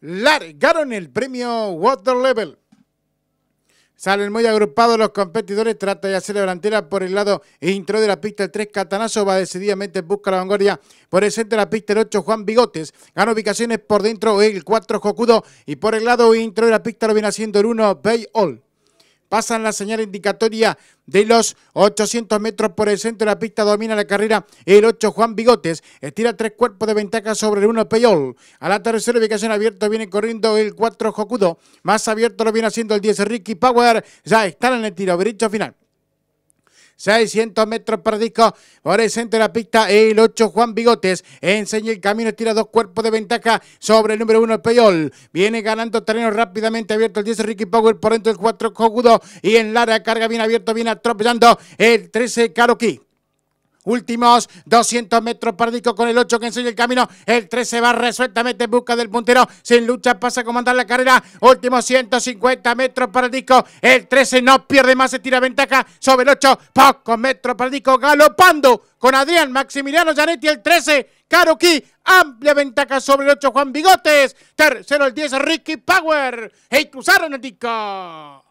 largaron el premio Water Level. Salen muy agrupados los competidores, trata de hacer la delantera por el lado e intro de la pista el 3, Catanazo va decididamente busca la vanguardia por el centro de la pista el 8, Juan Bigotes, gana ubicaciones por dentro el 4, Jocudo y por el lado intro de la pista lo viene haciendo el 1, Bay All pasan la señal indicatoria de los 800 metros por el centro de la pista, domina la carrera el 8 Juan Bigotes, estira tres cuerpos de ventaja sobre el 1 Peyol, a la tercera ubicación abierta viene corriendo el 4 Jocudo, más abierto lo viene haciendo el 10 Ricky Power, ya están en el tiro, derecho final. 600 metros perdidos disco. Por el centro de la pista, el 8 Juan Bigotes. Enseña el camino, tira dos cuerpos de ventaja sobre el número 1 el Peyol. Viene ganando terreno rápidamente abierto el 10 Ricky Power por dentro el 4 Cogudo. Y en Lara carga bien abierto, viene atropellando el 13 Karoki. Últimos 200 metros Pardico con el 8 que enseña el camino. El 13 va resueltamente en busca del puntero. Sin lucha pasa a comandar la carrera. Últimos 150 metros Pardico. El 13 no pierde más, se tira ventaja sobre el 8. Pocos metros Pardico galopando con Adrián Maximiliano Yanetti. el 13. Karuki, amplia ventaja sobre el 8 Juan Bigotes. Tercero el 10 Ricky Power. E cruzaron el disco.